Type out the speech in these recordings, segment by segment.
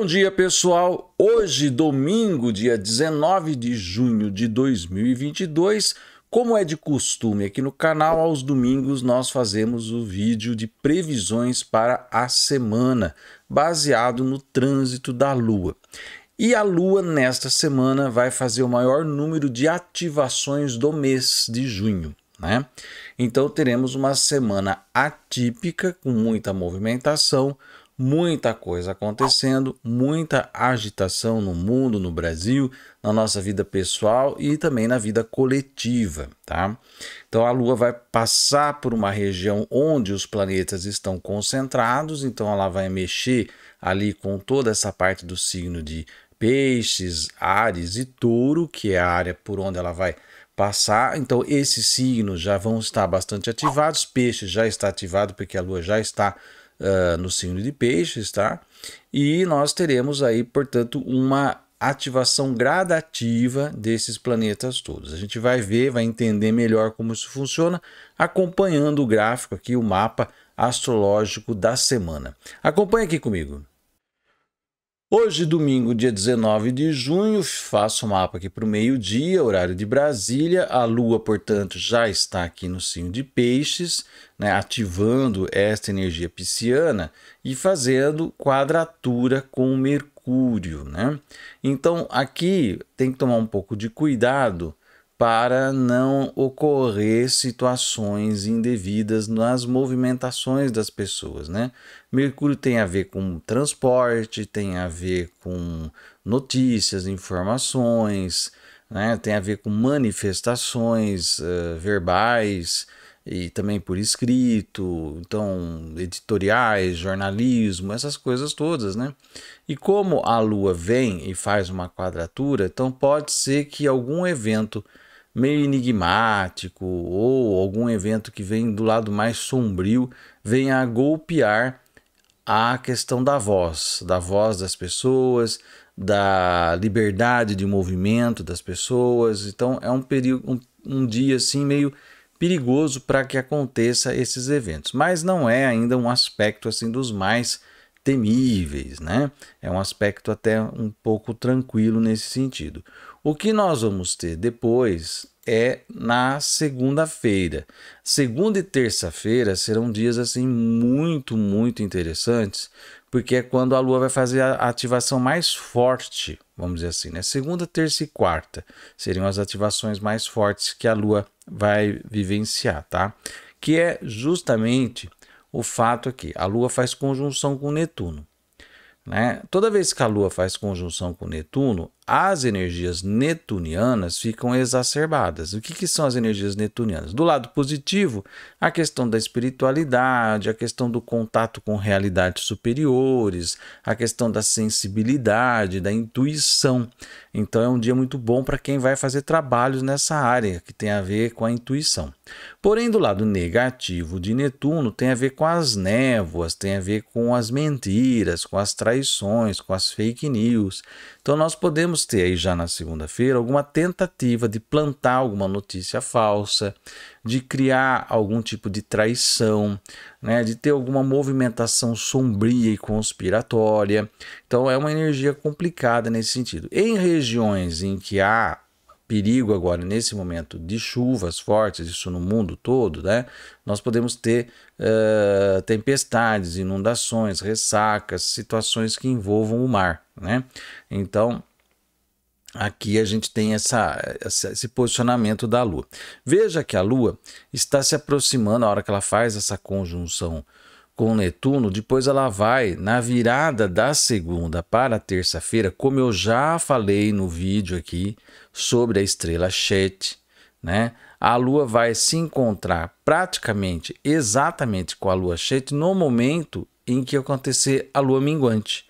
Bom dia, pessoal. Hoje, domingo, dia 19 de junho de 2022, como é de costume aqui no canal, aos domingos nós fazemos o vídeo de previsões para a semana, baseado no trânsito da Lua. E a Lua, nesta semana, vai fazer o maior número de ativações do mês de junho. Né? Então teremos uma semana atípica, com muita movimentação, muita coisa acontecendo, muita agitação no mundo, no Brasil, na nossa vida pessoal e também na vida coletiva, tá? Então a Lua vai passar por uma região onde os planetas estão concentrados, então ela vai mexer ali com toda essa parte do signo de Peixes, Ares e Touro, que é a área por onde ela vai passar. Então, esses signos já vão estar bastante ativados. Peixes já está ativado porque a lua já está uh, no signo de peixes, tá? E nós teremos aí, portanto, uma ativação gradativa desses planetas todos. A gente vai ver, vai entender melhor como isso funciona, acompanhando o gráfico aqui, o mapa astrológico da semana. Acompanhe aqui comigo. Hoje, domingo, dia 19 de junho, faço o um mapa aqui para o meio-dia, horário de Brasília. A Lua, portanto, já está aqui no signo de Peixes, né, ativando esta energia pisciana e fazendo quadratura com Mercúrio. Né? Então, aqui tem que tomar um pouco de cuidado para não ocorrer situações indevidas nas movimentações das pessoas, né? Mercúrio tem a ver com transporte, tem a ver com notícias, informações, né? tem a ver com manifestações uh, verbais e também por escrito, então editoriais, jornalismo, essas coisas todas, né? E como a Lua vem e faz uma quadratura, então pode ser que algum evento meio enigmático ou algum evento que vem do lado mais sombrio venha a golpear a questão da voz, da voz das pessoas, da liberdade de movimento das pessoas. Então é um período, um, um dia assim meio perigoso para que aconteça esses eventos, mas não é ainda um aspecto assim dos mais temíveis, né? É um aspecto até um pouco tranquilo nesse sentido. O que nós vamos ter depois é na segunda-feira. Segunda e terça-feira serão dias assim muito, muito interessantes, porque é quando a Lua vai fazer a ativação mais forte, vamos dizer assim, né? Segunda, terça e quarta seriam as ativações mais fortes que a Lua vai vivenciar, tá? Que é justamente o fato aqui, a Lua faz conjunção com Netuno. Né? Toda vez que a Lua faz conjunção com Netuno, as energias netunianas ficam exacerbadas. O que, que são as energias netunianas? Do lado positivo, a questão da espiritualidade, a questão do contato com realidades superiores, a questão da sensibilidade, da intuição. Então é um dia muito bom para quem vai fazer trabalhos nessa área que tem a ver com a intuição. Porém, do lado negativo de Netuno, tem a ver com as névoas, tem a ver com as mentiras, com as traições, com as fake news então nós podemos ter aí já na segunda-feira alguma tentativa de plantar alguma notícia falsa, de criar algum tipo de traição, né, de ter alguma movimentação sombria e conspiratória. Então é uma energia complicada nesse sentido. Em regiões em que há perigo agora, nesse momento de chuvas fortes, isso no mundo todo, né? Nós podemos ter uh, tempestades, inundações, ressacas, situações que envolvam o mar, né? Então, aqui a gente tem essa, esse posicionamento da Lua. Veja que a Lua está se aproximando, a hora que ela faz essa conjunção com Netuno, depois ela vai na virada da segunda para terça-feira, como eu já falei no vídeo aqui, sobre a estrela Chet, né? A Lua vai se encontrar praticamente exatamente com a Lua Chet no momento em que acontecer a Lua Minguante,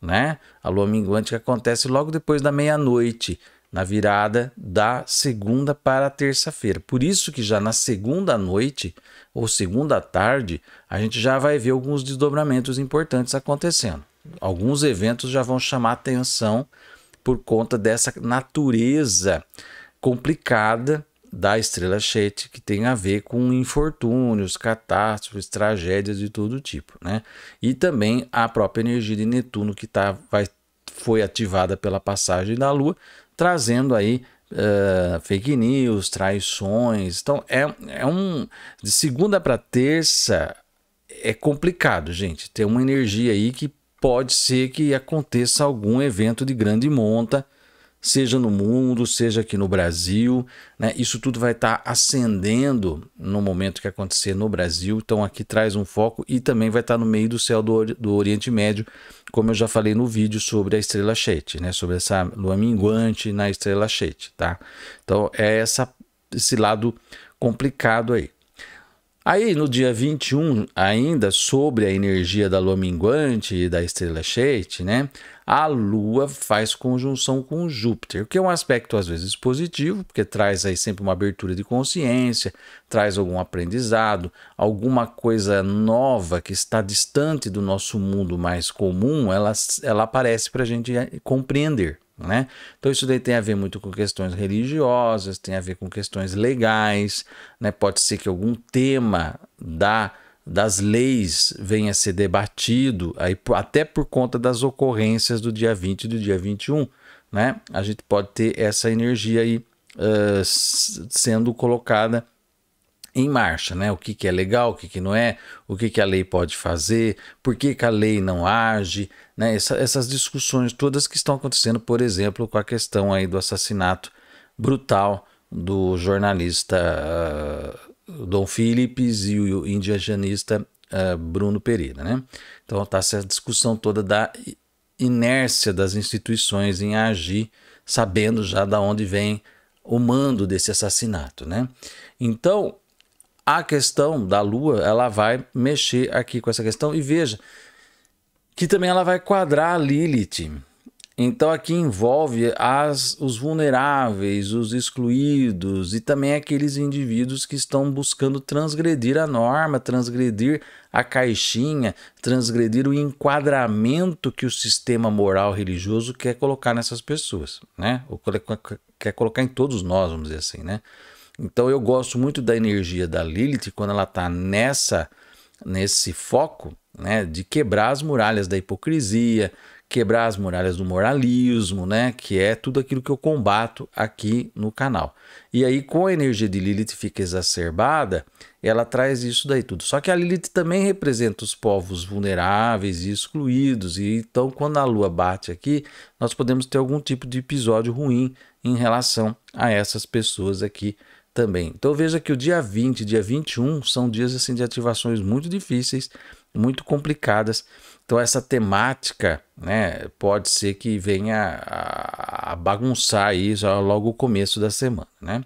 né? A Lua Minguante que acontece logo depois da meia-noite, na virada da segunda para a terça-feira. Por isso que já na segunda noite ou segunda tarde, a gente já vai ver alguns desdobramentos importantes acontecendo. Alguns eventos já vão chamar atenção por conta dessa natureza complicada da estrela Chet, que tem a ver com infortúnios, catástrofes, tragédias de todo tipo, né? E também a própria energia de Netuno que tá, vai, foi ativada pela passagem da Lua, trazendo aí uh, fake news, traições. Então é, é um de segunda para terça é complicado, gente. Tem uma energia aí que pode ser que aconteça algum evento de grande monta, seja no mundo, seja aqui no Brasil. Né? Isso tudo vai estar tá ascendendo no momento que acontecer no Brasil. Então aqui traz um foco e também vai estar tá no meio do céu do, do, Oriente Médio, como eu já falei no vídeo sobre a estrela Chete, né? sobre essa lua minguante na estrela Chete. Tá? Então é essa, esse lado complicado aí. Aí no dia 21, ainda sobre a energia da lua minguante e da estrela cheia, né? A lua faz conjunção com Júpiter, que é um aspecto às vezes positivo, porque traz aí sempre uma abertura de consciência, traz algum aprendizado, alguma coisa nova que está distante do nosso mundo mais comum, ela, ela aparece para a gente eh, compreender. Né? Então isso daí tem a ver muito com questões religiosas, tem a ver com questões legais, né? Pode ser que algum tema da das leis venha a ser debatido, aí, até por conta das ocorrências do dia 20 e do dia 21, né? A gente pode ter essa energia aí uh, sendo colocada em marcha, né? O que, que é legal, o que, que não é, o que, que a lei pode fazer, por que, que a lei não age, né, essa, essas discussões todas que estão acontecendo, por exemplo, com a questão aí do assassinato brutal do jornalista uh, Dom Philips e o indianista uh, ah, Bruno Pereira. Né? Então está essa discussão toda da inércia das instituições em agir, sabendo já da onde vem o mando desse assassinato. Né? Então, a questão da Lua ela vai mexer aqui com essa questão. E veja, que também ela vai quadrar a Lilith. Então aqui envolve as, os vulneráveis, os excluídos e também aqueles indivíduos que estão buscando transgredir a norma, transgredir a caixinha, transgredir o enquadramento que o sistema moral religioso quer colocar nessas pessoas, né? Ou quer colocar em todos nós, vamos dizer assim, né? Então eu gosto muito da energia da Lilith quando ela está nessa nesse foco né, de quebrar as muralhas da hipocrisia, quebrar as muralhas do moralismo, né, que é tudo aquilo que eu combato aqui no canal. E aí com a energia de Lilith fica exacerbada, ela traz isso daí tudo. Só que a Lilith também representa os povos vulneráveis e excluídos, e então quando a lua bate aqui, nós podemos ter algum tipo de episódio ruim em relação a essas pessoas aqui também. Então veja que o dia 20 e dia 21 são dias assim de ativações muito difíceis muito complicadas. Então essa temática, né, pode ser que venha a, a bagunçar isso logo o começo da semana, né?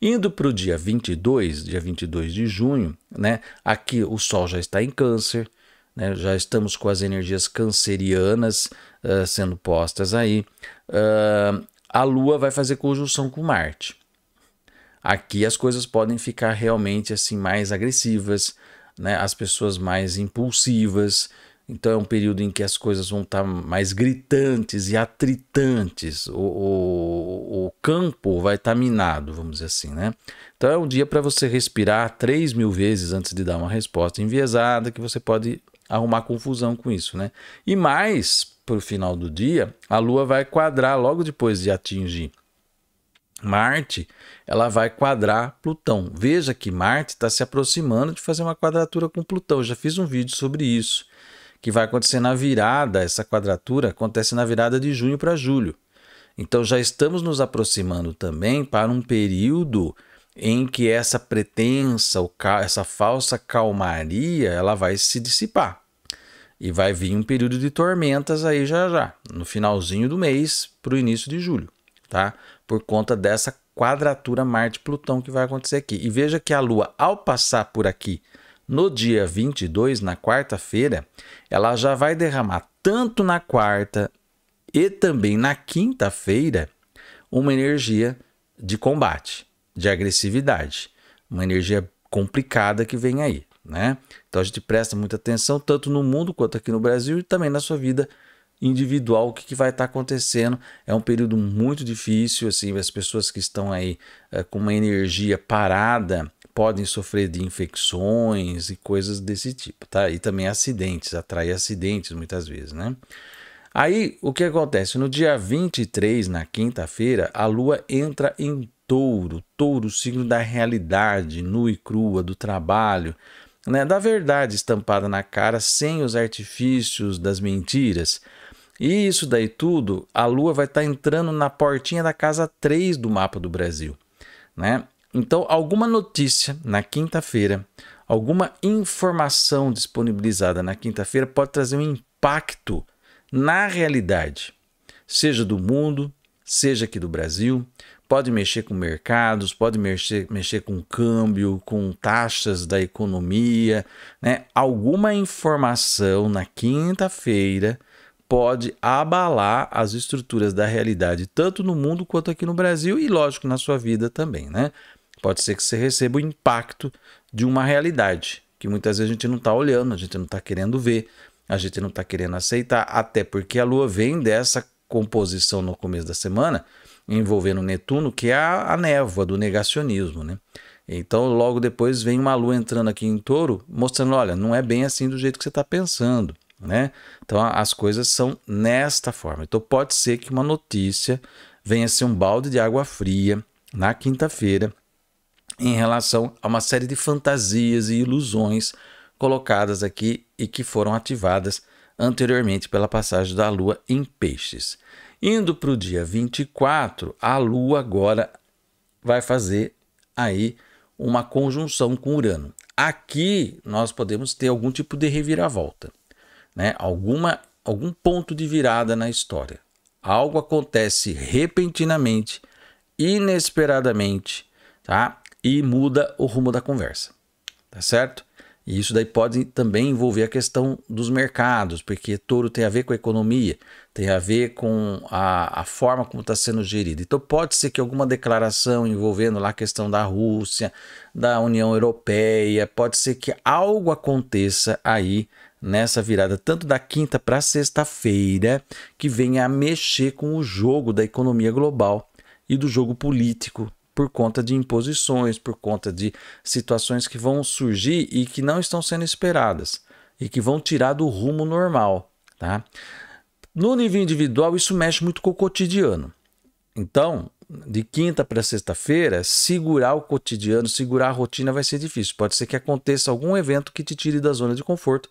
Indo para o dia 22, dia 22 de junho, né, aqui o Sol já está em câncer, né, já estamos com as energias cancerianas uh, sendo postas aí. Uh, a Lua vai fazer conjunção com Marte. Aqui as coisas podem ficar realmente assim mais agressivas, né, as pessoas mais impulsivas. Então é um período em que as coisas vão estar tá mais gritantes e atritantes. O, o, o campo vai estar tá minado, vamos dizer assim, né? Então é um dia para você respirar três mil vezes antes de dar uma resposta enviesada, que você pode arrumar confusão com isso, né? E mais, para o final do dia, a Lua vai quadrar logo depois de atingir Marte ela vai quadrar Plutão. Veja que Marte está se aproximando de fazer uma quadratura com Plutão. Eu já fiz um vídeo sobre isso, que vai acontecer na virada. Essa quadratura acontece na virada de junho para julho. Então já estamos nos aproximando também para um período em que essa pretensa, essa falsa calmaria, ela vai se dissipar. E vai vir um período de tormentas aí já já, no finalzinho do mês para o início de julho, tá? por conta dessa quadratura Marte-Plutão que vai acontecer aqui. E veja que a Lua, ao passar por aqui no dia 22, na quarta-feira, ela já vai derramar tanto na quarta e também na quinta-feira uma energia de combate, de agressividade, uma energia complicada que vem aí, né? Então a gente presta muita atenção tanto no mundo quanto aqui no Brasil e também na sua vida individual o que, que vai estar tá acontecendo. É um período muito difícil, assim, as pessoas que estão aí é, com uma energia parada podem sofrer de infecções e coisas desse tipo, tá? E também acidentes, atrair acidentes muitas vezes, né? Aí o que acontece? No dia 23, na quinta-feira, a lua entra em touro, touro, signo da realidade, nua e crua, do trabalho, né? da verdade estampada na cara, sem os artifícios das mentiras. E isso daí tudo, a Lua vai estar tá entrando na portinha da casa 3 do mapa do Brasil, né? Então, alguma notícia na quinta-feira, alguma informação disponibilizada na quinta-feira pode trazer um impacto na realidade, seja do mundo, seja aqui do Brasil, pode mexer com mercados, pode mexer, mexer com câmbio, com taxas da economia, né? Alguma informação na quinta-feira pode abalar as estruturas da realidade, tanto no mundo quanto aqui no Brasil e, lógico, na sua vida também, né? Pode ser que você receba o impacto de uma realidade que muitas vezes a gente não está olhando, a gente não está querendo ver, a gente não está querendo aceitar, até porque a Lua vem dessa composição no começo da semana envolvendo Netuno, que é a, névoa do negacionismo, né? Então, logo depois vem uma lua entrando aqui em touro, mostrando: olha, não é bem assim do jeito que você está pensando né? Então as coisas são nesta forma. Então pode ser que uma notícia venha ser um balde de água fria na quinta-feira em relação a uma série de fantasias e ilusões colocadas aqui e que foram ativadas anteriormente pela passagem da Lua em Peixes. Indo para o dia 24, a Lua agora vai fazer aí uma conjunção com Urano. Aqui nós podemos ter algum tipo de reviravolta né, alguma, algum ponto de virada na história. Algo acontece repentinamente, inesperadamente, tá? E muda o rumo da conversa, tá certo? E isso daí pode também envolver a questão dos mercados, porque touro tem a ver com a economia, tem a ver com a, a forma como está sendo gerido. Então pode ser que alguma declaração envolvendo lá a questão da Rússia, da União Europeia, pode ser que algo aconteça aí nessa virada, tanto da quinta para sexta-feira, que venha a mexer com o jogo da economia global e do jogo político por conta de imposições, por conta de situações que vão surgir e que não estão sendo esperadas e que vão tirar do rumo normal, tá? No nível individual, isso mexe muito com o cotidiano. Então, de quinta para sexta-feira, segurar o cotidiano, segurar a rotina vai ser difícil. Pode ser que aconteça algum evento que te tire da zona de conforto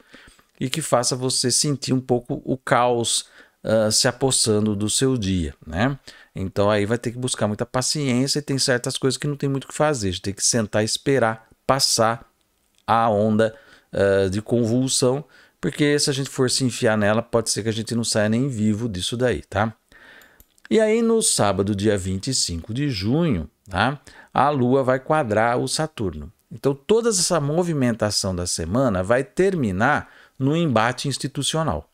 e que faça você sentir um pouco o caos uh, se apossando do seu dia, né? Então aí vai ter que buscar muita paciência e tem certas coisas que não tem muito o que fazer, a gente tem que sentar e esperar passar a onda uh, de convulsão, porque se a gente for se enfiar nela, pode ser que a gente não saia nem vivo disso daí, tá? E aí no sábado, dia 25 de junho, tá? A Lua vai quadrar o Saturno. Então toda essa movimentação da semana vai terminar no embate institucional,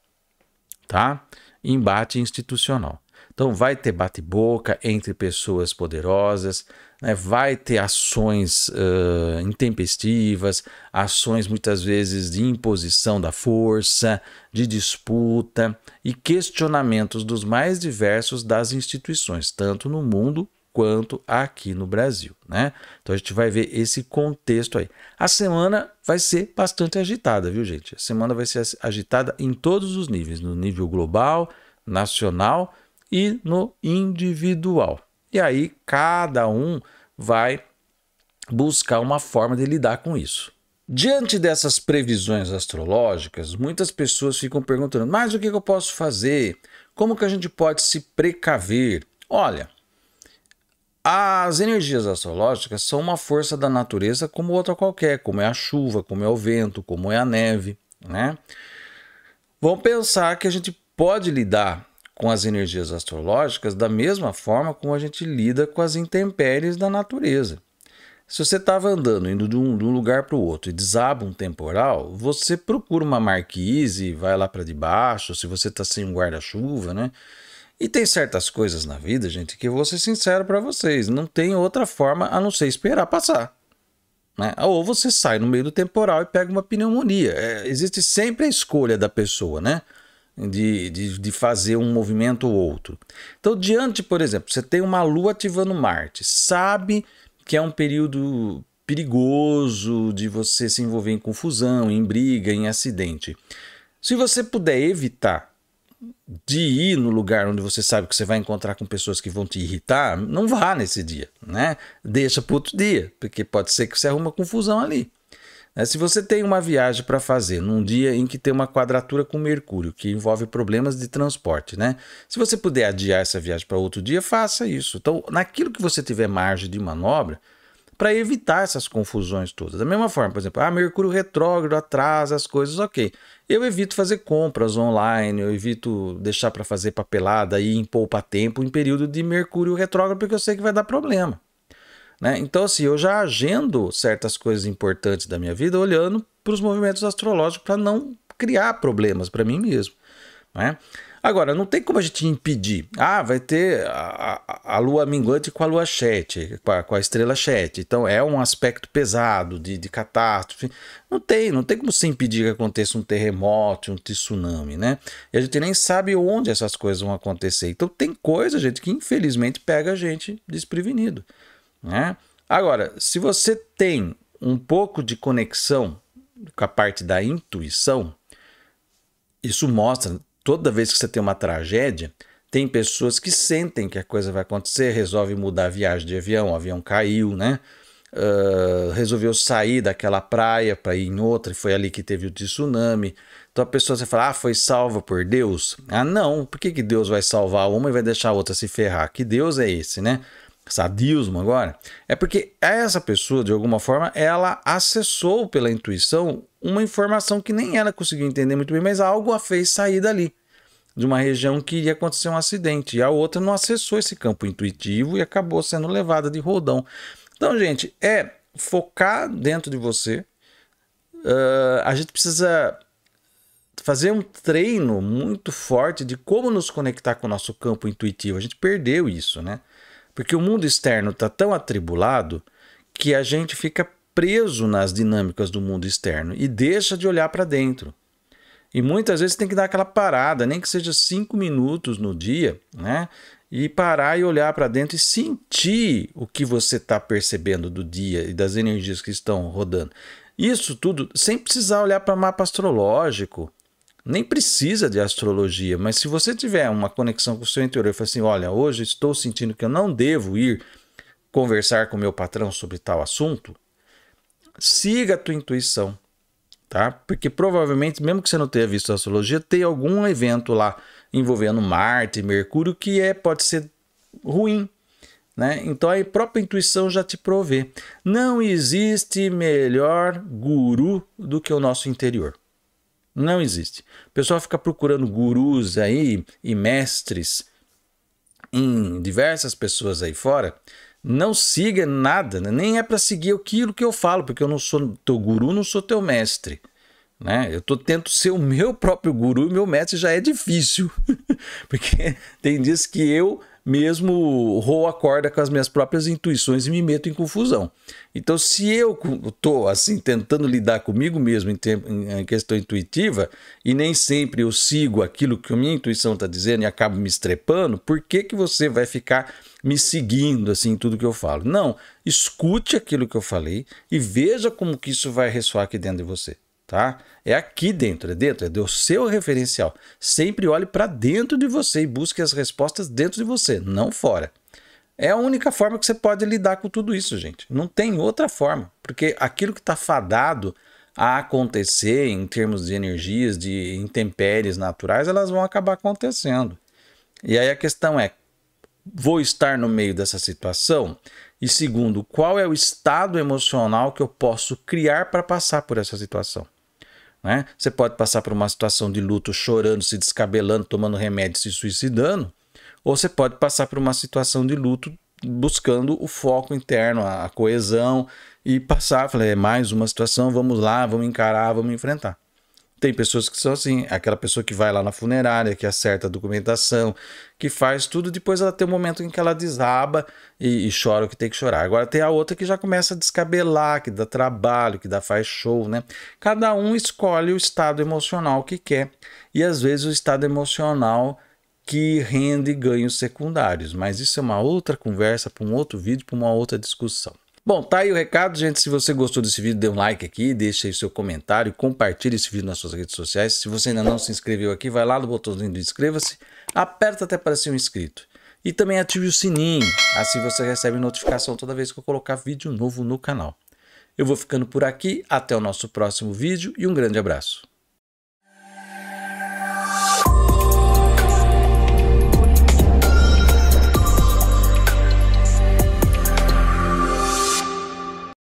tá? Embate institucional. Então, vai ter bate-boca entre pessoas poderosas, né? vai ter ações uh, intempestivas, ações muitas vezes de imposição da força, de disputa e questionamentos dos mais diversos das instituições, tanto no mundo quanto aqui no Brasil, né? Então a gente vai ver esse contexto aí. A semana vai ser bastante agitada, viu, gente? A semana vai ser agitada em todos os níveis, no nível global, nacional e no individual. E aí cada um vai buscar uma forma de lidar com isso. Diante dessas previsões astrológicas, muitas pessoas ficam perguntando: mas o que eu posso fazer? Como que a gente pode se precaver? Olha, as energias astrológicas são uma força da natureza como outra qualquer, como é a chuva, como é o vento, como é a neve, né? Vamos pensar que a gente pode lidar com as energias astrológicas da mesma forma como a gente lida com as intempéries da natureza. Se você estava andando, indo de um, de um lugar para o outro e desaba um temporal, você procura uma marquise, vai lá para debaixo, se você está sem um guarda-chuva, né? E tem certas coisas na vida, gente, que eu vou ser sincero para vocês, não tem outra forma a não ser esperar passar. Né? Ou você sai no meio do temporal e pega uma pneumonia. É, existe sempre a escolha da pessoa, né? De, de, de, fazer um movimento ou outro. Então, diante, por exemplo, você tem uma lua ativando Marte, sabe que é um período perigoso de você se envolver em confusão, em briga, em acidente. Se você puder evitar de ir no lugar onde você sabe que você vai encontrar com pessoas que vão te irritar, não vá nesse dia, né? Deixa para outro dia, porque pode ser que você arruma confusão ali. É, se você tem uma viagem para fazer num dia em que tem uma quadratura com Mercúrio, que envolve problemas de transporte, né? Se você puder adiar essa viagem para outro dia, faça isso. Então, naquilo que você tiver margem de manobra, para evitar essas confusões todas. Da mesma forma, por exemplo, ah, Mercúrio retrógrado atrasa as coisas, ok. Eu evito fazer compras online, eu evito deixar para fazer papelada e em poupa tempo em período de Mercúrio retrógrado, porque eu sei que vai dar problema. Né? Então, assim, eu já agendo certas coisas importantes da minha vida olhando para os movimentos astrológicos para não criar problemas para mim mesmo. Né? Agora, não tem como a gente impedir. Ah, vai ter a, a, a lua minguante com a lua chet, com a, com a estrela chet. Então é um aspecto pesado de, de catástrofe. Não tem, não tem como se impedir que aconteça um terremoto, um tsunami, né? E a gente nem sabe onde essas coisas vão acontecer. Então tem coisa, gente, que infelizmente pega a gente desprevenido, né? Agora, se você tem um pouco de conexão com a parte da intuição, isso mostra toda vez que você tem uma tragédia, tem pessoas que sentem que a coisa vai acontecer, resolve mudar a viagem de avião, o avião caiu, né? Uh, resolveu sair daquela praia para ir em outra, e foi ali que teve o tsunami. Então a pessoa você fala, ah, foi salva por Deus? Ah, não, por que, que Deus vai salvar uma e vai deixar a outra se ferrar? Que Deus é esse, né? sadismo agora, é porque essa pessoa, de alguma forma, ela acessou pela intuição uma informação que nem ela conseguiu entender muito bem, mas algo a fez sair dali, de uma região que ia acontecer um acidente, e a outra não acessou esse campo intuitivo e acabou sendo levada de rodão. Então, gente, é focar dentro de você. Uh, a gente precisa fazer um treino muito forte de como nos conectar com o nosso campo intuitivo. A gente perdeu isso, né? Porque o mundo externo está tão atribulado que a gente fica preso nas dinâmicas do mundo externo e deixa de olhar para dentro. E muitas vezes tem que dar aquela parada, nem que seja cinco minutos no dia, né? E parar e olhar para dentro e sentir o que você está percebendo do dia e das energias que estão rodando. Isso tudo sem precisar olhar para mapa astrológico, nem precisa de astrologia, mas se você tiver uma conexão com o seu interior e falar assim: olha, hoje estou sentindo que eu não devo ir conversar com meu patrão sobre tal assunto, siga a tua intuição, tá? Porque provavelmente, mesmo que você não tenha visto astrologia, tem algum evento lá envolvendo Marte, Mercúrio que é pode ser ruim, né? Então a própria intuição já te provê. Não existe melhor guru do que o nosso interior. Não existe. O pessoal fica procurando gurus aí e mestres em diversas pessoas aí fora não siga nada, né? nem é para seguir aquilo que eu falo, porque eu não sou teu guru, não sou teu mestre. Né? Eu tô tento ser o meu próprio guru, meu mestre já é difícil, porque tem dias que eu mesmo roo a corda com as minhas próprias intuições e me meto em confusão. Então, se eu estou assim tentando lidar comigo mesmo em, em, questão intuitiva e nem sempre eu sigo aquilo que a minha intuição está dizendo e acabo me estrepando, por que, que você vai ficar me seguindo assim em tudo que eu falo? Não, escute aquilo que eu falei e veja como que isso vai ressoar aqui dentro de você tá? É aqui dentro, é dentro, é do seu referencial. Sempre olhe para dentro de você e busque as respostas dentro de você, não fora. É a única forma que você pode lidar com tudo isso, gente. Não tem outra forma, porque aquilo que está fadado a acontecer em termos de energias, de intempéries naturais, elas vão acabar acontecendo. E aí a questão é: vou estar no meio dessa situação? E segundo, qual é o estado emocional que eu posso criar para passar por essa situação? Né? Você pode passar por uma situação de luto chorando, se descabelando, tomando remédio, se suicidando, ou você pode passar por uma situação de luto buscando o foco interno, a coesão e passar, falei, é mais uma situação, vamos lá, vamos encarar, vamos enfrentar. Tem pessoas que são assim, aquela pessoa que vai lá na funerária, que acerta a documentação, que faz tudo, depois ela tem um momento em que ela desaba e, e chora o que tem que chorar. Agora tem a outra que já começa a descabelar, que dá trabalho, que dá faz show, né? Cada um escolhe o estado emocional que quer e às vezes o estado emocional que rende ganhos secundários, mas isso é uma outra conversa para um outro vídeo, para uma outra discussão. Bom, tá aí o recado, gente. Se você gostou desse vídeo, dê um like aqui, deixe aí seu comentário, compartilhe esse vídeo nas suas redes sociais. Se você ainda não se inscreveu aqui, vai lá no botãozinho do inscreva-se, aperta até para ser um inscrito. E também ative o sininho, assim você recebe notificação toda vez que eu colocar vídeo novo no canal. Eu vou ficando por aqui, até o nosso próximo vídeo e um grande abraço.